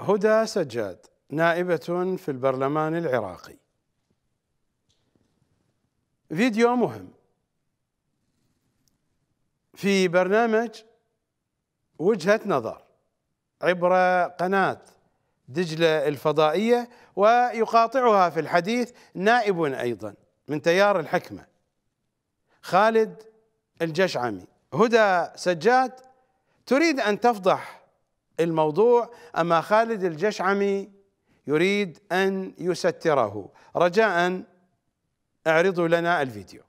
هدى سجاد نائبة في البرلمان العراقي فيديو مهم في برنامج وجهة نظر عبر قناة دجلة الفضائية ويقاطعها في الحديث نائب أيضا من تيار الحكمة خالد الجشعمي هدى سجاد تريد أن تفضح الموضوع أما خالد الجشعمي يريد أن يستره رجاء اعرضوا لنا الفيديو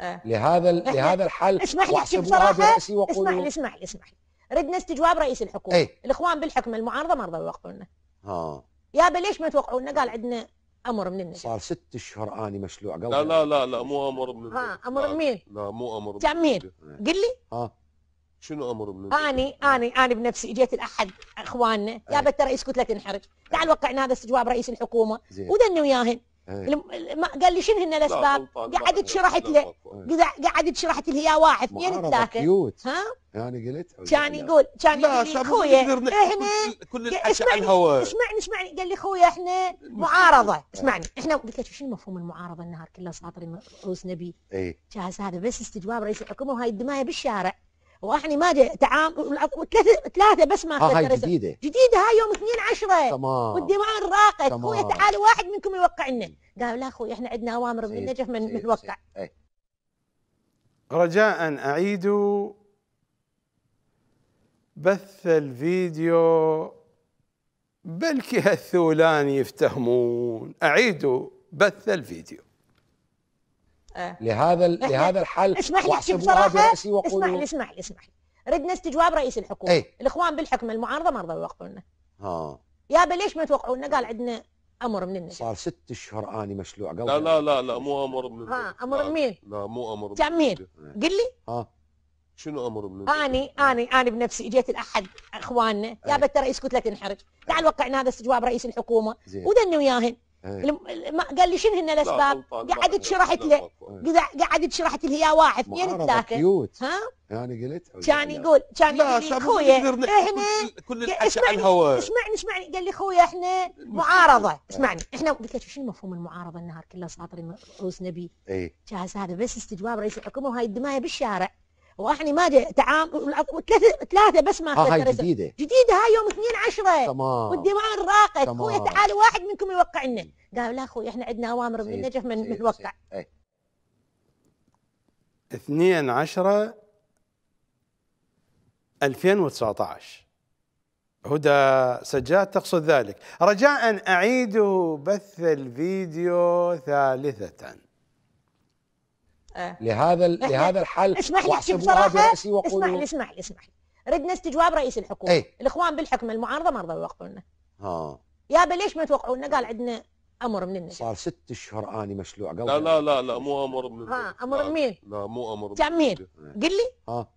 آه. لهذا لهذا الحل اسمح لي بصراحه اسمح لي اسمح لي اسمح لي ردنا استجواب رئيس الحكومه ايه؟ الاخوان بالحكمه المعارضه ما رضوا يوقعوا لنا اه يابا ليش ما توقعوا لنا قال عندنا امر من النجف صار ست اشهر اني مشلوع قبل لا لا لا لا مو امر من ها امر من مين؟ لا مو امر من مين؟ قل لي ها شنو امر من اني اني اني بنفسي اجيت الاحد اخواننا يا بت رئيس كتله تنحرج تعال وقعنا هذا استجواب رئيس الحكومه ودني وياهن قال لي شنو هن الاسباب؟ قعدت شرحت له قعدت شرحت له يا واحد اثنين ثلاثه كيوت ها؟ يعني قلت كان يقول كان يقول لي خويا احنا إيه كل الاشياء على الهواء اسمعني اسمعني قال لي خويا احنا معارضه آه. اسمعني احنا قلت له شنو مفهوم المعارضه النهار كله ساطرين رؤوس نبي؟ اي جاهز هذا بس استجواب رئيس الحكومه وهاي الدمايه بالشارع واحنا ما ادري تعام ثلاثه بس ما آه هاي جديده جديده هاي يوم 2 10 تمام والدماء راقد اخوي تعال واحد منكم يوقع لنا قالوا لا اخوي احنا عندنا اوامر من النجف من نوقع إيه. رجاء اعيدوا بث الفيديو بل كي هالثولان يفتهمون اعيدوا بث الفيديو آه. لهذا لهذا الحل اسمح لي بصراحه اسمح لي اسمح لي اسمح لي ردنا استجواب رئيس الحكومه ايه؟ الاخوان بالحكم المعارضه ما رضوا يوقعوا لنا اه يابا ليش ما توقعوا لنا قال عندنا امر من النبي صار ست اشهر اني مشلوع قبل لا لا لا لا مو امر من النبي ها امر من مين؟ لا مو امر من مين؟ قل لي ها شنو امر من اني اني اني بنفسي اجيت لاحد اخواننا إيه. يا بت رئيس كتله تنحرج تعال وقعنا هذا استجواب رئيس الحكومه ودني وياهن إيه. قال لي شنو هن الاسباب؟ قعدت شرحت لي إيه. قعدت شرحت لي يا واحد اثنين ثلاثه كيوت ها يعني قلت كان يقول كان يقول لي خويا احنا إيه، كل الحشا على الهواء اسمعني اسمعني قال لي خويا احنا معارضه اسمعني احنا قلت له شنو مفهوم المعارضه النهار كله ساطرين رؤوسنا اي جاهز هذا بس استجواب رئيس الحكومه وهاي الدمايه بالشارع واحنا ما تعام ثلاثه بس ما آه هاي جديده جديده هاي يوم 2 10 تمام والدماء راقت اخوي تعالوا واحد منكم يوقع لنا قالوا لا اخوي احنا عندنا اوامر من النجف من نوقع 2 10 2019 هدى سجاد تقصد ذلك رجاء اعيد بث الفيديو ثالثة آه. لهذا لهذا الحل اسمح لي بصراحه اسمح لي اسمح لي اسمح لي ردنا استجواب رئيس الحكومه ايه؟ الاخوان بالحكم المعارضه ما رضوا يوقعوا لنا اه يابا ليش ما توقعوا لنا قال عندنا امر من النبي صار ست اشهر اني مشلوع قبل لا لا لا لا مو امر من النبي ها امر من مين؟ لا مو امر من مين؟ قل لي ها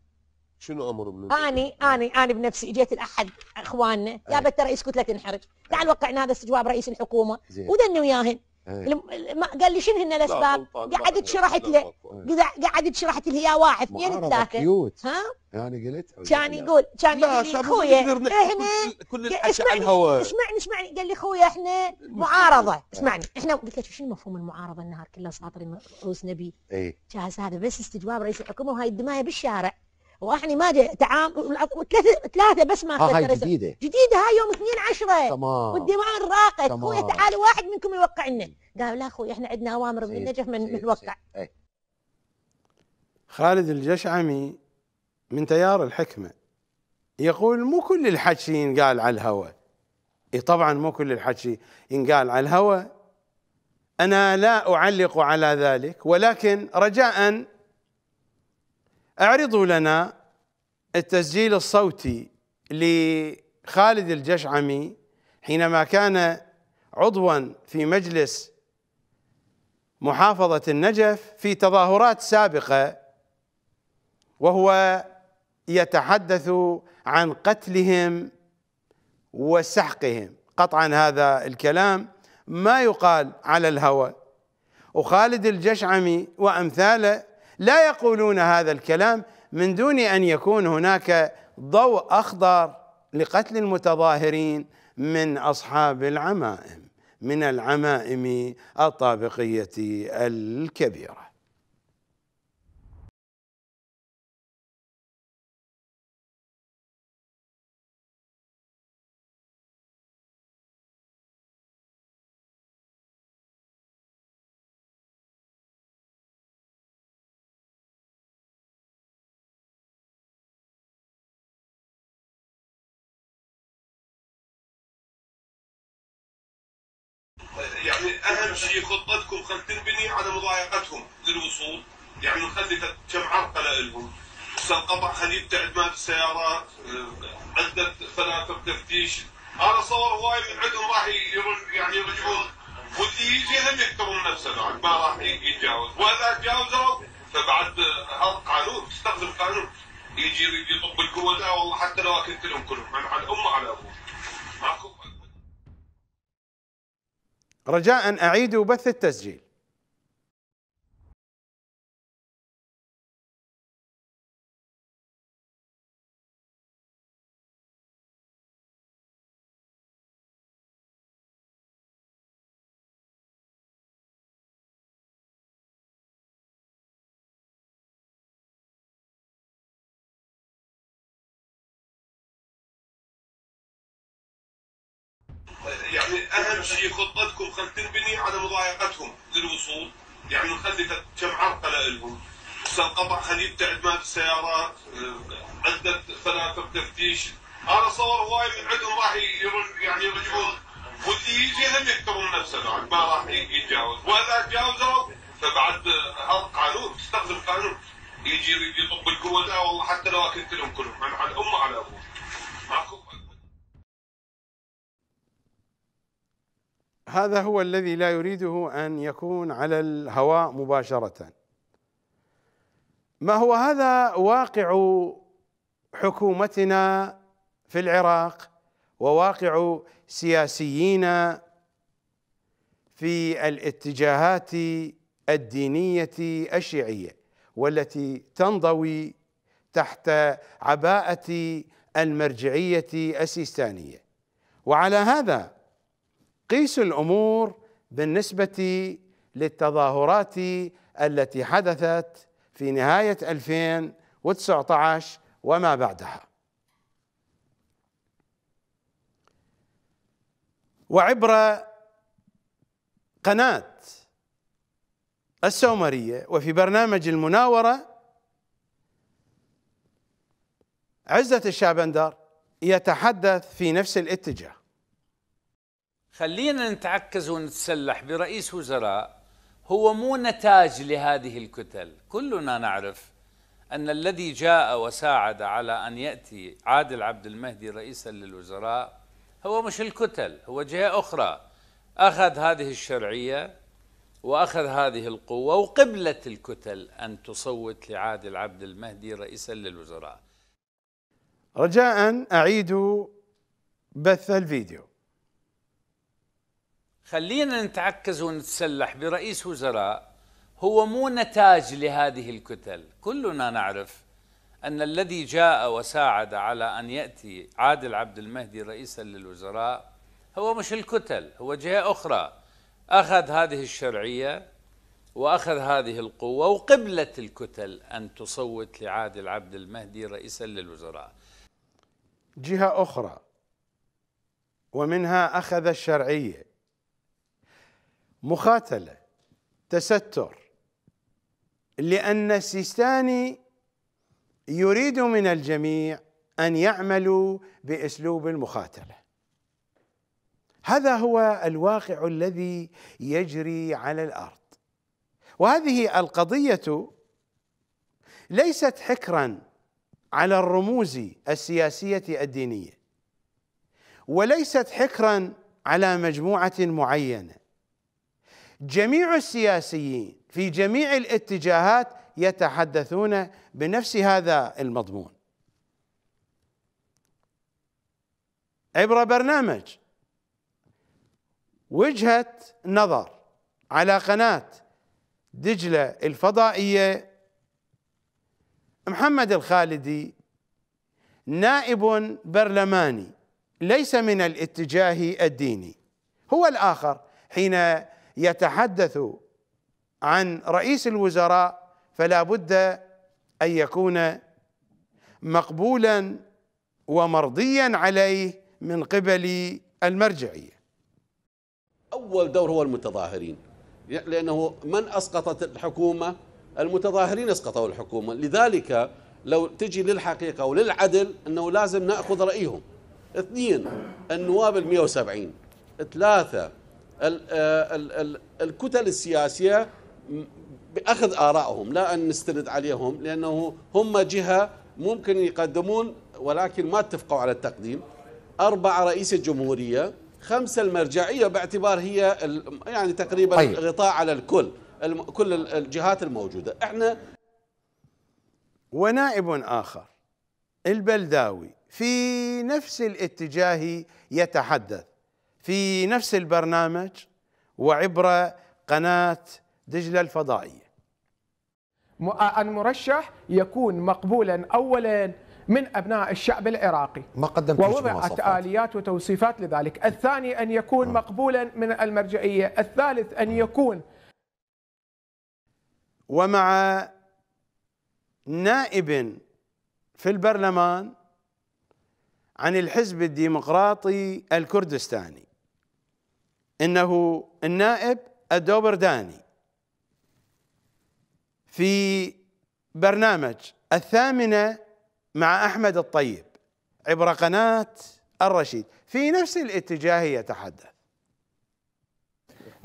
شنو امر من اني اني اني بنفسي اجيت لاحد اخواننا يا إيه. بت رئيس كتله تنحرج تعال وقعنا هذا استجواب رئيس الحكومه ودني وياهن إيه. قال لي شنو هن الاسباب؟ قعدت شرحت لي إيه. قعدت شرحت لي يا واحد اثنين ثلاثه كيوت ها؟ يعني قلت كان يعني يقول كان يقول خويا احنا كل الحكي على الهواء اسمعني اسمعني قال لي خويا احنا معارضه إيه. اسمعني احنا قلت له شنو مفهوم المعارضه النهار كله ساطرين رؤوسنا اي جاهز هذا بس استجواب رئيس الحكومه وهاي الدمايه بالشارع واحنا ما تعام ثلاثه بس ما آه هاي جديده جديده هاي يوم 2 10 تمام والدماء راقت خويا تعالوا واحد منكم يوقع لنا قالوا لا اخوي احنا عندنا اوامر من النجف من نوقع إيه. خالد الجشعمي من تيار الحكمه يقول مو كل الحكي ينقال على الهوى اي طبعا مو كل الحكي ينقال على الهوى أنا لا أعلق على ذلك ولكن رجاء اعرضوا لنا التسجيل الصوتي لخالد الجشعمي حينما كان عضوا في مجلس محافظة النجف في تظاهرات سابقة وهو يتحدث عن قتلهم وسحقهم قطعا هذا الكلام ما يقال على الهوى وخالد الجشعمي وأمثاله لا يقولون هذا الكلام من دون ان يكون هناك ضوء اخضر لقتل المتظاهرين من اصحاب العمائم من العمائم الطابقيه الكبيره هي خطتكم خل تنبني على مضايقتهم للوصول يعني نخلي كم عرقله لهم القطع خلي يبتعد مال السيارات أه، عده فنادق تفتيش انا صور هواي من عندهم راح يعني يرجعون واللي يجي هم يكتبون نفسه بعد ما راح يتجاوز واذا تجاوزوا فبعد هذا قانون تستخدم قانون يجي يطب القوه والله حتى لو اكلت لهم كلهم على امه على ابوه رجاء أعيدوا بث التسجيل يعني اهم شيء خطتكم يعني مخلفه كم عرقله لهم سنقطع يبتعد مال السيارات أه، عده فلاتر تفتيش انا صور هواي من عندهم راح يعني يرجعون واللي يجي هم يكتبون نفسه بعد ما راح يتجاوز واذا تجاوزوا فبعد هذا قانون تستخدم قانون يجي يريد يطب القوه آه، والله حتى لو اكلت لهم كلهم عن امه على ابوه هذا هو الذي لا يريده ان يكون على الهواء مباشره ما هو هذا واقع حكومتنا في العراق وواقع سياسيين في الاتجاهات الدينيه الشيعيه والتي تنضوي تحت عباءه المرجعيه السيستانيه وعلى هذا قيس الامور بالنسبه للتظاهرات التي حدثت في نهايه 2019 وما بعدها وعبر قناه السومريه وفي برنامج المناوره عزه الشابندر يتحدث في نفس الاتجاه خلينا نتعكز ونتسلح برئيس وزراء هو مو نتاج لهذه الكتل كلنا نعرف أن الذي جاء وساعد على أن يأتي عادل عبد المهدي رئيسا للوزراء هو مش الكتل هو جهة أخرى أخذ هذه الشرعية وأخذ هذه القوة وقبلت الكتل أن تصوت لعادل عبد المهدي رئيسا للوزراء رجاء اعيد بث الفيديو خلينا نتعكز ونتسلح برئيس وزراء هو مو نتاج لهذه الكتل كلنا نعرف أن الذي جاء وساعد على أن يأتي عادل عبد المهدي رئيسا للوزراء هو مش الكتل هو جهة أخرى أخذ هذه الشرعية وأخذ هذه القوة وقبلت الكتل أن تصوت لعادل عبد المهدي رئيسا للوزراء جهة أخرى ومنها أخذ الشرعية مخاتله تستر لان السيستاني يريد من الجميع ان يعملوا باسلوب المخاتله هذا هو الواقع الذي يجري على الارض وهذه القضيه ليست حكرا على الرموز السياسيه الدينيه وليست حكرا على مجموعه معينه جميع السياسيين في جميع الاتجاهات يتحدثون بنفس هذا المضمون عبر برنامج وجهة نظر على قناة دجلة الفضائية محمد الخالدي نائب برلماني ليس من الاتجاه الديني هو الآخر حين يتحدث عن رئيس الوزراء فلا بد ان يكون مقبولا ومرضيا عليه من قبل المرجعيه. اول دور هو المتظاهرين لانه من اسقطت الحكومه المتظاهرين اسقطوا الحكومه لذلك لو تجي للحقيقه وللعدل انه لازم ناخذ رايهم اثنين النواب ال 170 ثلاثه آه، الكتل السياسية بأخذ آرائهم لا أن نستند عليهم لأنه هم جهة ممكن يقدمون ولكن ما اتفقوا على التقديم أربعة رئيس الجمهورية خمسة المرجعية باعتبار هي يعني تقريبا طيب. غطاء على الكل كل الجهات الموجودة احنا ونائب آخر البلداوي في نفس الاتجاه يتحدث في نفس البرنامج وعبر قناة دجلة الفضائية المرشح يكون مقبولا أولا من أبناء الشعب العراقي ما قدمت ووضعت آليات وتوصيفات لذلك الثاني أن يكون م. آه. مقبولا من المرجعية الثالث أن يكون ومع نائب في البرلمان عن الحزب الديمقراطي الكردستاني انه النائب الدوبرداني في برنامج الثامنه مع احمد الطيب عبر قناه الرشيد في نفس الاتجاه يتحدث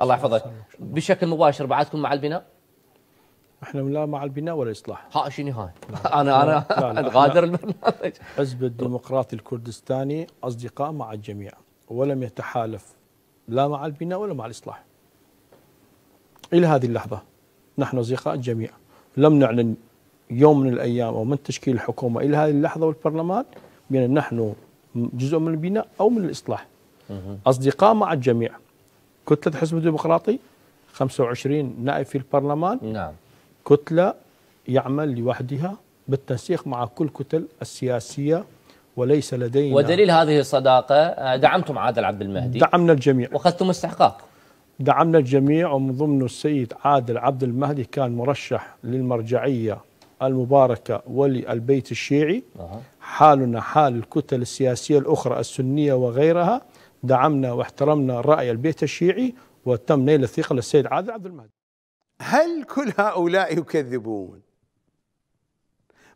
الله يحفظك بشكل مباشر بعدكم مع البناء احنا لا مع البناء ولا الاصلاح ها شيء نهايه انا انا غادر البرنامج حزب الديمقراطي الكردستاني اصدقاء مع الجميع ولم يتحالف لا مع البناء ولا مع الإصلاح إلى هذه اللحظة نحن أصدقاء الجميع لم نعلن يوم من الأيام أو من تشكيل الحكومة إلى هذه اللحظة والبرلمان بأن نحن جزء من البناء أو من الإصلاح أصدقاء مع الجميع كتلة الحزب الديمقراطي 25 نائب في البرلمان نعم كتلة يعمل لوحدها بالتنسيق مع كل كتل السياسية وليس لدينا ودليل هذه الصداقة آه، دعمتم عادل عبد المهدي دعمنا الجميع وأخذتم استحقاق دعمنا الجميع ومن ضمن السيد عادل عبد المهدي كان مرشح للمرجعية المباركة وللبيت الشيعي حالنا حال الكتل السياسية الأخرى السنية وغيرها دعمنا واحترمنا رأي البيت الشيعي وتم نيل الثقة للسيد عادل عبد المهدي هل كل هؤلاء يكذبون؟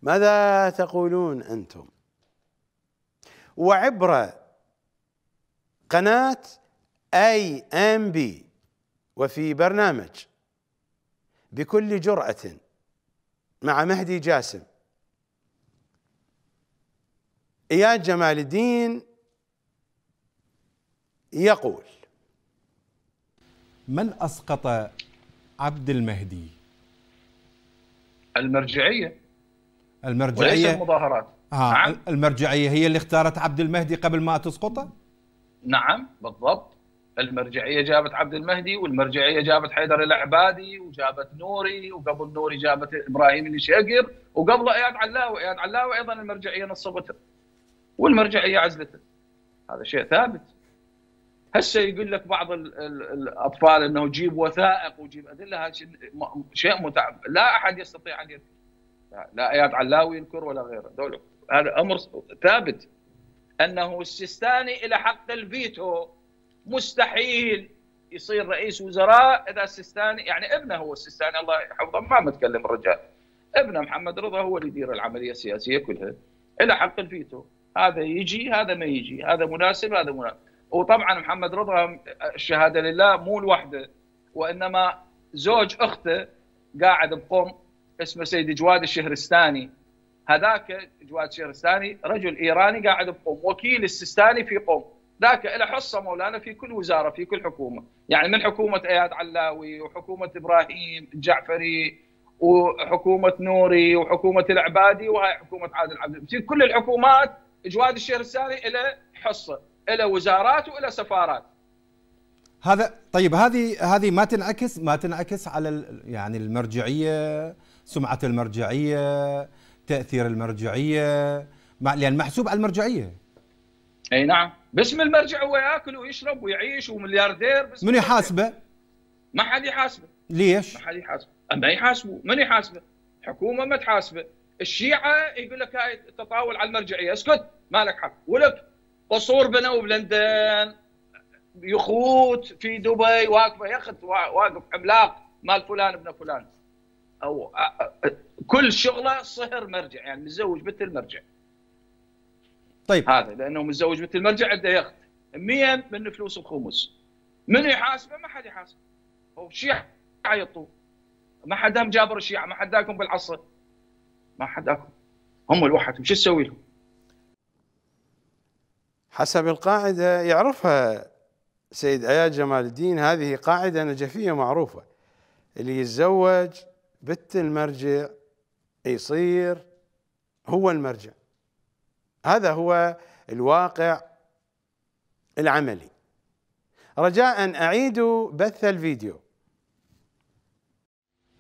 ماذا تقولون أنتم؟ وعبر قناة اي ام بي وفي برنامج بكل جرأة مع مهدي جاسم اياد جمال الدين يقول من اسقط عبد المهدي؟ المرجعيه المرجعيه وليس المظاهرات آه نعم. المرجعية هي اللي اختارت عبد المهدي قبل ما تسقطه؟ نعم بالضبط المرجعية جابت عبد المهدي والمرجعية جابت حيدر العبادي وجابت نوري وقبل نوري جابت إبراهيم الشقر وقبله إياد علاوي إياد علاوي أيضا المرجعية نصبته والمرجعية عزلته هذا شيء ثابت هسه يقول لك بعض الـ الـ الاطفال انه جيب وثائق وجيب ادله هذا شيء متعب لا احد يستطيع ان يذكر لا اياد علاوي ينكر ولا غيره دول هذا امر ثابت انه السيستاني الى حق الفيتو مستحيل يصير رئيس وزراء اذا السيستاني يعني ابنه هو السيستاني الله يحفظه ما متكلم الرجال ابنه محمد رضا هو اللي يدير العمليه السياسيه كلها الى حق الفيتو هذا يجي هذا ما يجي هذا مناسب هذا مناسب وطبعا محمد رضا الشهاده لله مو لوحده وانما زوج اخته قاعد بقوم اسمه سيد جواد الشهرستاني هذاك جواد سيرستاني رجل ايراني قاعد بقوم وكيل السيستاني في قوم ذاك له حصه مولانا في كل وزاره في كل حكومه يعني من حكومه اياد علاوي وحكومه ابراهيم الجعفري وحكومه نوري وحكومه العبادي وهي حكومه عادل عبد في كل الحكومات جواد الشهرستاني له حصه له وزارات وإلى سفارات هذا طيب هذه هذه ما تنعكس ما تنعكس على يعني المرجعيه سمعه المرجعيه تاثير المرجعيه لان محسوب على المرجعيه اي نعم باسم المرجع هو ياكل ويشرب ويعيش وملياردير بس من يحاسبه؟ ما حد يحاسبه ليش؟ ما حد يحاسبه اما يحاسبه من يحاسبه؟ حكومه ما تحاسبه الشيعه يقول لك هاي التطاول على المرجعيه اسكت ما لك حق ولك قصور بنوا بلندن يخوت في دبي واقفه يخت واقف عملاق مال فلان ابن فلان او كل شغله صهر مرجع يعني متزوج بنت المرجع طيب هذا لانه متزوج بنت المرجع عنده يخت 100 من فلوس الخمس من يحاسبه ما حد يحاسبه هو شيعة يطو ما حد هم جابر الشيعة ما حد داكم بالعصر ما حد داكم هم لوحدهم شو تسوي لهم حسب القاعدة يعرفها سيد عياد جمال الدين هذه قاعدة نجفية معروفة اللي يتزوج بت المرجع يصير هو المرجع هذا هو الواقع العملي رجاء أعيدوا بث الفيديو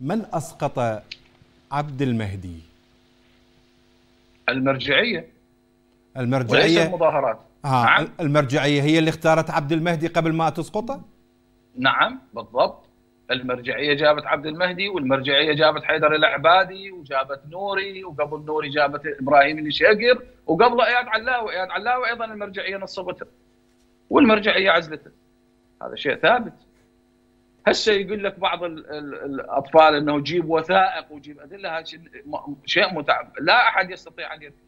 من أسقط عبد المهدي؟ المرجعية المرجعية وليس المظاهرات آه نعم. المرجعية هي اللي اختارت عبد المهدي قبل ما تسقطه؟ نعم بالضبط المرجعيه جابت عبد المهدي والمرجعيه جابت حيدر العبادي وجابت نوري وقبل نوري جابت ابراهيم الشقر وقبله اياد علاوي اياد علاوي ايضا المرجعيه نصبته والمرجعيه عزلته هذا شيء ثابت هسه يقول لك بعض الـ الـ الاطفال انه جيب وثائق وجيب ادله هذا شيء متعب لا احد يستطيع ان يذكر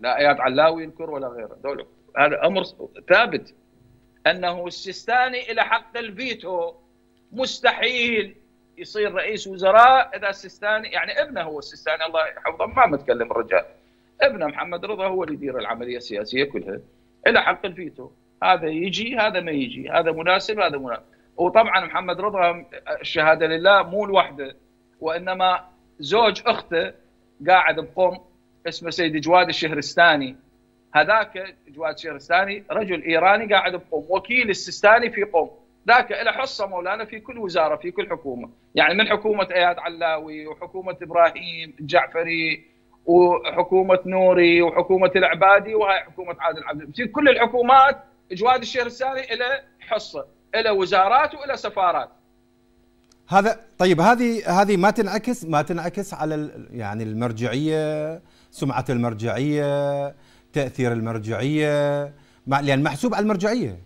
لا اياد علاوي ينكر ولا غيره دول هذا امر ثابت انه السيستاني الى حق الفيتو مستحيل يصير رئيس وزراء اذا السيستاني يعني ابنه هو السيستاني الله يحفظه ما متكلم الرجال ابنه محمد رضا هو اللي يدير العمليه السياسيه كلها الى حق الفيتو هذا يجي هذا ما يجي هذا مناسب هذا مناسب وطبعا محمد رضا الشهاده لله مو لوحده وانما زوج اخته قاعد بقوم اسمه سيد جواد الشهرستاني هذاك جواد الشهرستاني رجل ايراني قاعد بقوم وكيل السيستاني في قوم ذاك له حصه مولانا في كل وزاره في كل حكومه يعني من حكومه اياد علاوي وحكومه ابراهيم الجعفري وحكومه نوري وحكومه العبادي وهي حكومه عادل عبد في كل الحكومات جواد الشهر الثاني له حصه له وزارات وله سفارات هذا طيب هذه هذه ما تنعكس ما تنعكس على يعني المرجعيه سمعه المرجعيه تاثير المرجعيه لان محسوب على المرجعيه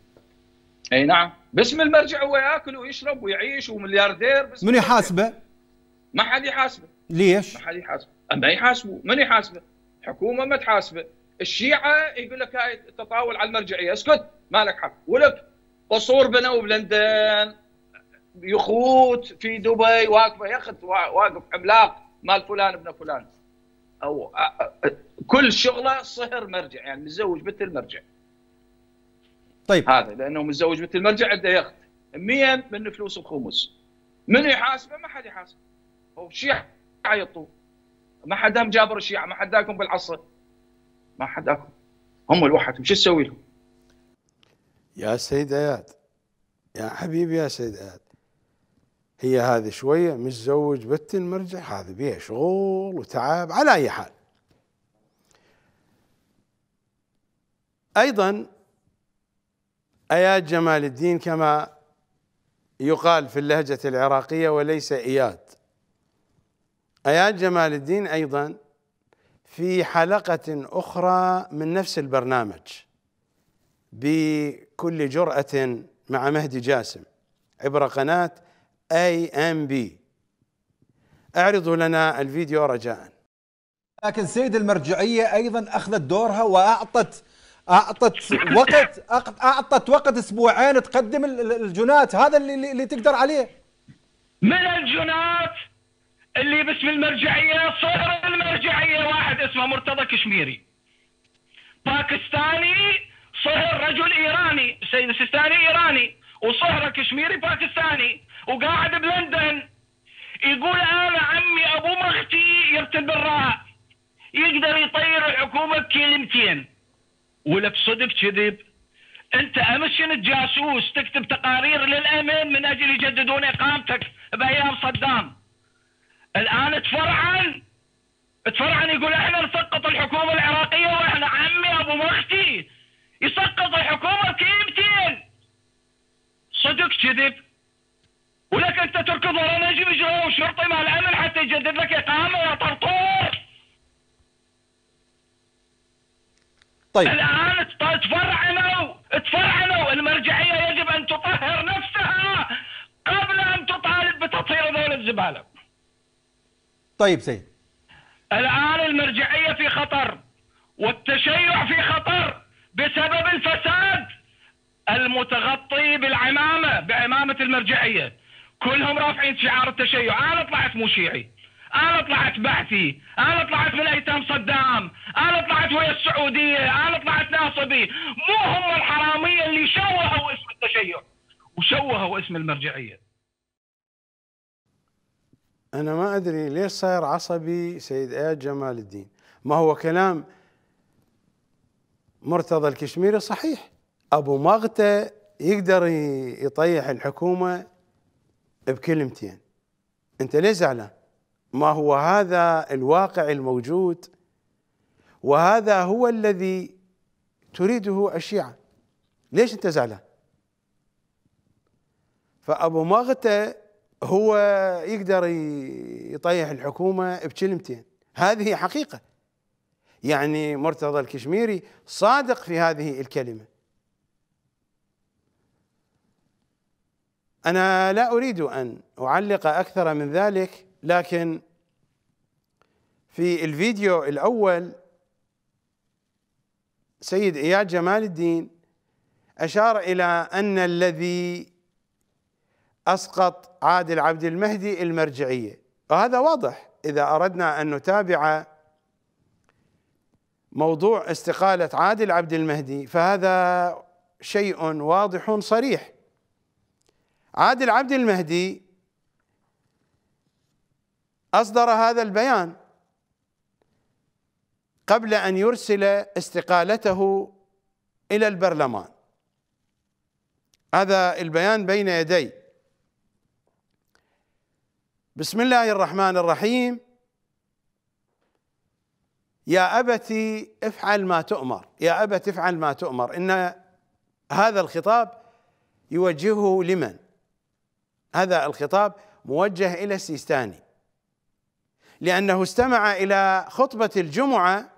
اي نعم باسم المرجع هو ياكل ويشرب ويعيش وملياردير باسم من يحاسبه؟ ما حد يحاسبه ليش؟ ما حد يحاسبه اما يحاسبه من يحاسبه؟ حكومه ما تحاسبه الشيعه يقول لك هاي التطاول على المرجعيه اسكت ما لك حق ولك قصور بنوا بلندن يخوت في دبي واقفه ياخذ واقف عملاق مال فلان ابن فلان او كل شغله صهر مرجع يعني متزوج بنت المرجع طيب هذا لانه متزوج مثل ما رجع عنده يخت 100 من فلوس الخمس من يحاسبه ما حد يحاسبه هو شيعة يطوه ما حد هم جابر الشيعة ما حد داكم بالعصر ما حد داكم هم لوحدهم شو تسوي لهم يا سيد اياد يا حبيبي يا سيد اياد هي هذه شويه متزوج بنت المرجع هذه بيها شغل وتعب على اي حال ايضا اياد جمال الدين كما يقال في اللهجه العراقيه وليس اياد اياد جمال الدين ايضا في حلقه اخرى من نفس البرنامج بكل جراه مع مهدي جاسم عبر قناه اي ام بي اعرضوا لنا الفيديو رجاءً لكن سيد المرجعية أيضا أخذت دورها وأعطت اعطت وقت اعطت وقت اسبوعين تقدم الجنات هذا اللي اللي تقدر عليه من الجنات اللي باسم المرجعيه صهر المرجعيه واحد اسمه مرتضى كشميري باكستاني صهر رجل ايراني سيستاني ايراني وصهره كشميري باكستاني وقاعد بلندن يقول انا عمي ابو مختي يرتب الراء يقدر يطير الحكومه بكلمتين ولا بصدق كذب انت امشن الجاسوس تكتب تقارير للامن من اجل يجددون اقامتك بايام صدام الان تفرعن تفرعن يقول احنا نسقط الحكومه العراقيه واحنا عمي ابو مختي يسقط الحكومه كلمتين صدق كذب ولك انت تركض ورا نجم جهه وشرطي مع الامن حتى يجدد لك اقامه يا طرطور طيب الآن تفرعنوا تفرعنوا المرجعية يجب أن تطهر نفسها قبل أن تطالب بتطهير هذول الزبالة طيب سيد الآن المرجعية في خطر والتشيع في خطر بسبب الفساد المتغطي بالعمامة بعمامة المرجعية كلهم رافعين شعار التشيع أنا طلعت مو شيعي انا طلعت بعثي انا طلعت من ايتام صدام انا طلعت ويا السعودية انا طلعت ناصبي مو هم الحرامية اللي شوهوا اسم التشيع وشوهوا اسم المرجعية انا ما ادري ليش صاير عصبي سيد اياد جمال الدين ما هو كلام مرتضى الكشميري صحيح ابو مغتة يقدر يطيح الحكومة بكلمتين انت ليه زعلان ما هو هذا الواقع الموجود وهذا هو الذي تريده الشيعة ليش انت زعلان فابو مغتة هو يقدر يطيح الحكومة بكلمتين هذه حقيقة يعني مرتضى الكشميري صادق في هذه الكلمة أنا لا أريد أن أعلق أكثر من ذلك لكن في الفيديو الأول سيد إياد جمال الدين أشار إلى أن الذي أسقط عادل عبد المهدي المرجعية وهذا واضح إذا أردنا أن نتابع موضوع استقالة عادل عبد المهدي فهذا شيء واضح صريح عادل عبد المهدي أصدر هذا البيان قبل ان يرسل استقالته الى البرلمان هذا البيان بين يدي بسم الله الرحمن الرحيم يا أبت افعل ما تؤمر يا أبت افعل ما تؤمر إن هذا الخطاب يوجهه لمن هذا الخطاب موجه إلى السيستاني لأنه استمع إلى خطبة الجمعة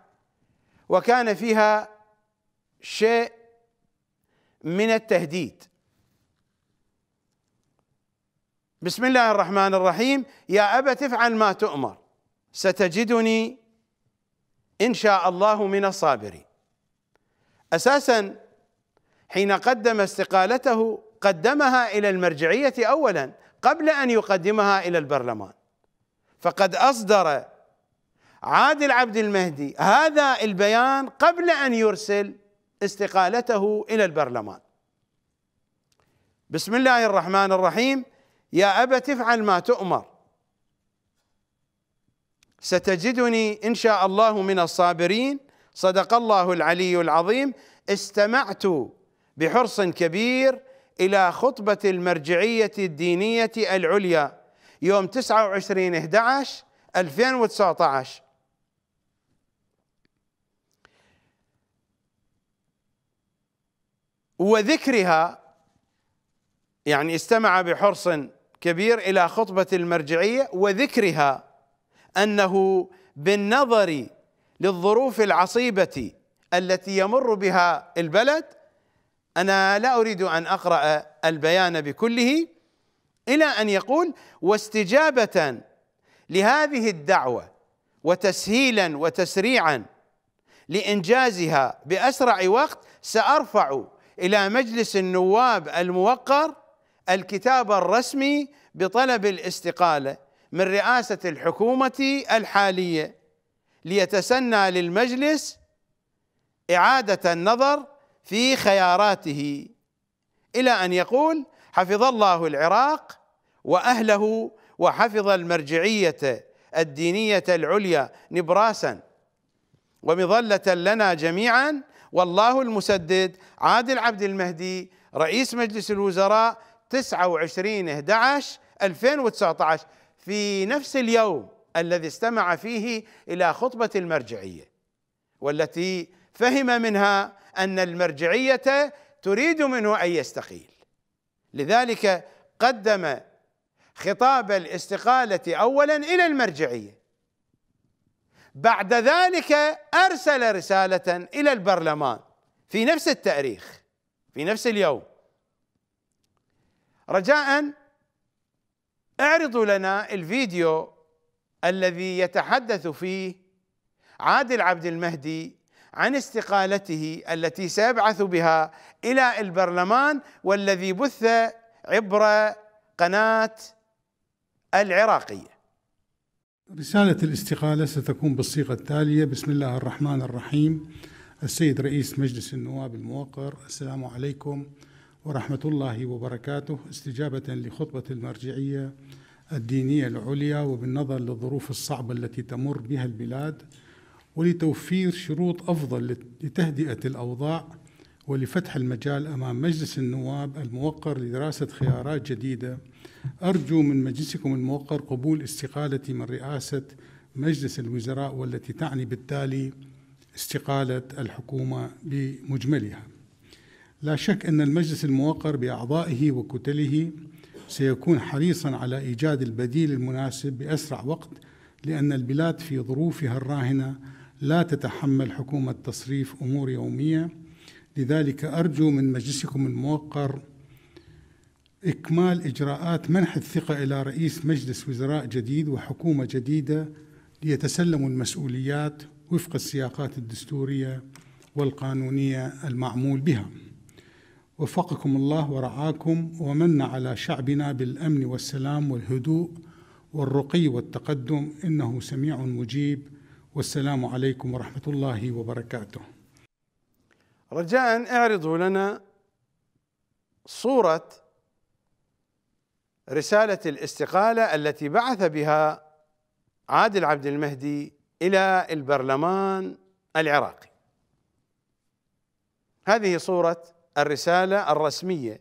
وكان فيها شيء من التهديد بسم الله الرحمن الرحيم يا أبت افعل ما تؤمر ستجدني إن شاء الله من الصابرين أساسا حين قدم استقالته قدمها إلى المرجعية أولا قبل أن يقدمها إلى البرلمان فقد أصدر عادل عبد المهدي هذا البيان قبل ان يرسل استقالته الى البرلمان بسم الله الرحمن الرحيم يا ابا تفعل ما تؤمر ستجدني ان شاء الله من الصابرين صدق الله العلي العظيم استمعت بحرص كبير الى خطبه المرجعيه الدينيه العليا يوم 29 11 2019 وذكرها يعني استمع بحرص كبير الى خطبه المرجعيه وذكرها انه بالنظر للظروف العصيبه التي يمر بها البلد انا لا اريد ان اقرا البيان بكله الى ان يقول واستجابه لهذه الدعوه وتسهيلا وتسريعا لانجازها باسرع وقت سارفع الى مجلس النواب الموقر الكتاب الرسمي بطلب الاستقاله من رئاسه الحكومه الحاليه ليتسنى للمجلس اعاده النظر في خياراته الى ان يقول حفظ الله العراق واهله وحفظ المرجعيه الدينيه العليا نبراسا ومظله لنا جميعا والله المسدد عادل عبد المهدي رئيس مجلس الوزراء 29 11 2019 في نفس اليوم الذي استمع فيه الى خطبه المرجعيه والتي فهم منها ان المرجعيه تريد منه ان يستقيل لذلك قدم خطاب الاستقاله اولا الى المرجعيه بعد ذلك ارسل رساله الى البرلمان في نفس التاريخ في نفس اليوم رجاء اعرضوا لنا الفيديو الذي يتحدث فيه عادل عبد المهدي عن استقالته التي سيبعث بها الى البرلمان والذي بث عبر قناه العراقيه رسالة الاستقالة ستكون بالصيغة التالية بسم الله الرحمن الرحيم السيد رئيس مجلس النواب الموقر السلام عليكم ورحمة الله وبركاته استجابة لخطبة المرجعية الدينية العليا وبالنظر للظروف الصعبة التي تمر بها البلاد ولتوفير شروط أفضل لتهدئة الأوضاع ولفتح المجال أمام مجلس النواب الموقر لدراسة خيارات جديدة أرجو من مجلسكم الموقر قبول استقالتي من رئاسة مجلس الوزراء والتي تعني بالتالي استقالة الحكومة بمجملها لا شك أن المجلس الموقر بأعضائه وكتله سيكون حريصا على إيجاد البديل المناسب بأسرع وقت لأن البلاد في ظروفها الراهنة لا تتحمل حكومة تصريف أمور يومية لذلك أرجو من مجلسكم الموقر إكمال إجراءات منح الثقة إلى رئيس مجلس وزراء جديد وحكومة جديدة ليتسلموا المسؤوليات وفق السياقات الدستورية والقانونية المعمول بها وفقكم الله ورعاكم ومن على شعبنا بالأمن والسلام والهدوء والرقي والتقدم إنه سميع مجيب والسلام عليكم ورحمة الله وبركاته رجاء اعرضوا لنا صورة رسالة الاستقالة التي بعث بها عادل عبد المهدي إلى البرلمان العراقي هذه صورة الرسالة الرسمية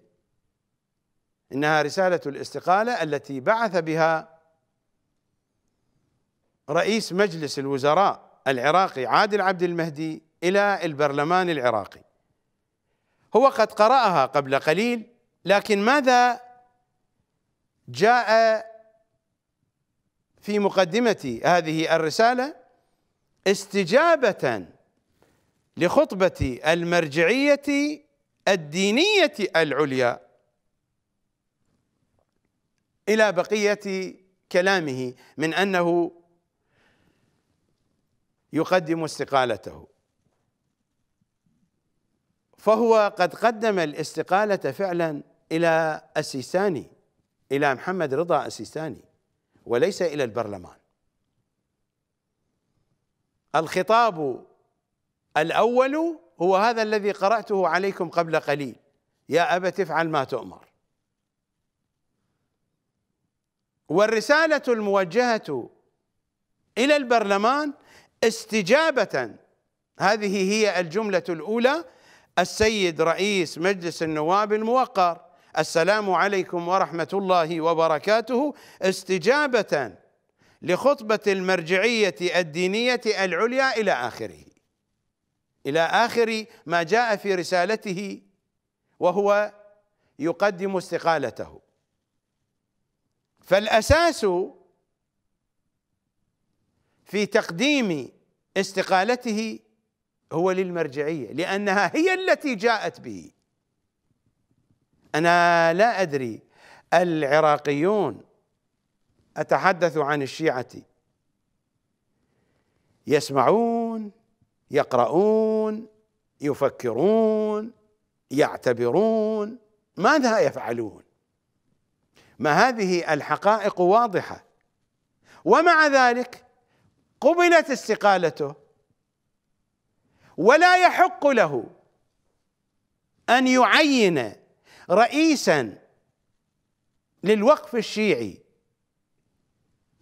إنها رسالة الاستقالة التي بعث بها رئيس مجلس الوزراء العراقي عادل عبد المهدي إلى البرلمان العراقي هو قد قرأها قبل قليل لكن ماذا جاء في مقدمة هذه الرسالة استجابة لخطبة المرجعية الدينية العليا إلى بقية كلامه من أنه يقدم استقالته فهو قد قدم الاستقالة فعلا إلى السيساني إلى محمد رضا السيستاني وليس إلى البرلمان الخطاب الأول هو هذا الذي قرأته عليكم قبل قليل يا أبت افعل ما تؤمر والرسالة الموجهة إلى البرلمان استجابة هذه هي الجملة الأولى السيد رئيس مجلس النواب الموقر السلام عليكم ورحمه الله وبركاته استجابه لخطبه المرجعيه الدينيه العليا الى اخره الى اخر ما جاء في رسالته وهو يقدم استقالته فالاساس في تقديم استقالته هو للمرجعيه لانها هي التي جاءت به أنا لا أدري العراقيون أتحدث عن الشيعة يسمعون يقرؤون يفكرون يعتبرون ماذا يفعلون ما هذه الحقائق واضحة ومع ذلك قبلت استقالته ولا يحق له أن يعين رئيسا للوقف الشيعي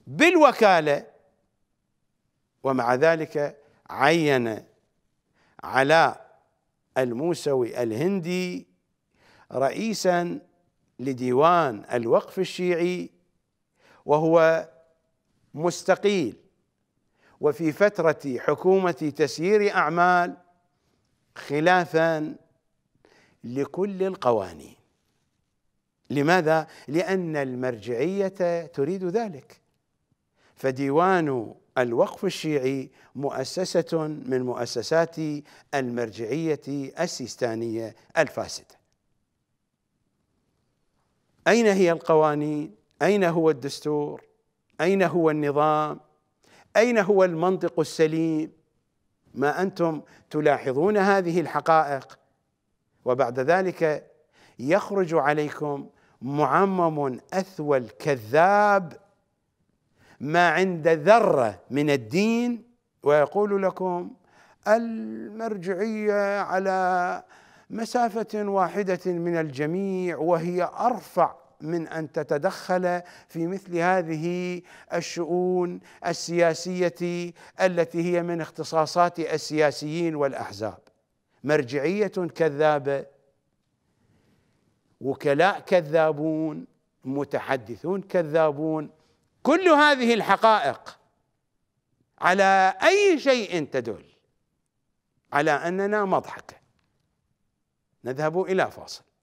بالوكاله ومع ذلك عين علاء الموسوي الهندي رئيسا لديوان الوقف الشيعي وهو مستقيل وفي فترة حكومة تسيير أعمال خلافا لكل القوانين لماذا؟ لأن المرجعية تريد ذلك فديوان الوقف الشيعي مؤسسة من مؤسسات المرجعية السيستانية الفاسدة أين هي القوانين؟ أين هو الدستور؟ أين هو النظام؟ أين هو المنطق السليم؟ ما أنتم تلاحظون هذه الحقائق وبعد ذلك يخرج عليكم معمم اثول كذاب ما عند ذره من الدين ويقول لكم المرجعيه على مسافه واحده من الجميع وهي ارفع من ان تتدخل في مثل هذه الشؤون السياسيه التي هي من اختصاصات السياسيين والاحزاب مرجعية كذابة وكلاء كذابون متحدثون كذابون كل هذه الحقائق على أي شيء تدل على أننا مضحكة نذهب إلى فاصل